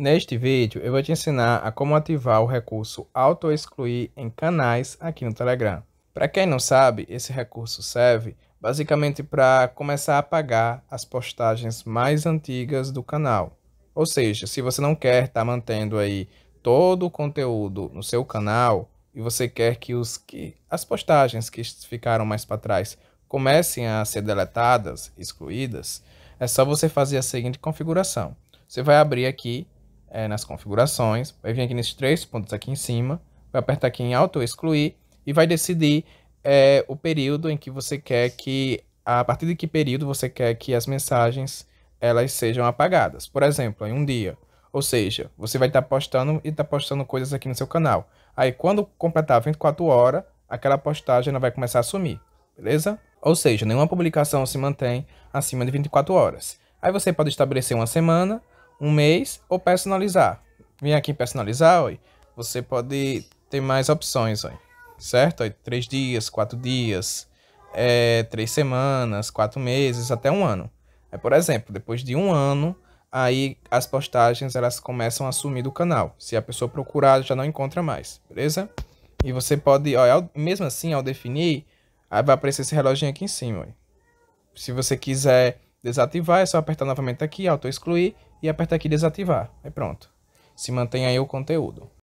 Neste vídeo eu vou te ensinar a como ativar o recurso auto-excluir em canais aqui no Telegram. Para quem não sabe, esse recurso serve basicamente para começar a apagar as postagens mais antigas do canal. Ou seja, se você não quer estar tá mantendo aí todo o conteúdo no seu canal e você quer que, os, que as postagens que ficaram mais para trás comecem a ser deletadas, excluídas, é só você fazer a seguinte configuração. Você vai abrir aqui é, nas configurações, vai vir aqui nesses três pontos aqui em cima, vai apertar aqui em Auto excluir e vai decidir é, o período em que você quer que, a partir de que período você quer que as mensagens elas sejam apagadas. Por exemplo, em um dia. Ou seja, você vai estar tá postando e está postando coisas aqui no seu canal. Aí quando completar 24 horas, aquela postagem ela vai começar a sumir, beleza? Ou seja, nenhuma publicação se mantém acima de 24 horas. Aí você pode estabelecer uma semana, um mês ou personalizar. Vem aqui em personalizar, ó, você pode ter mais opções, ó, certo? Ó, três dias, quatro dias, é, três semanas, quatro meses, até um ano. É, por exemplo, depois de um ano, aí as postagens elas começam a sumir do canal. Se a pessoa procurar, já não encontra mais, beleza? E você pode, ó, mesmo assim, ao definir, aí vai aparecer esse reloginho aqui em cima. Ó. Se você quiser desativar, é só apertar novamente aqui, auto-excluir e apertar aqui desativar. É pronto. Se mantém aí o conteúdo.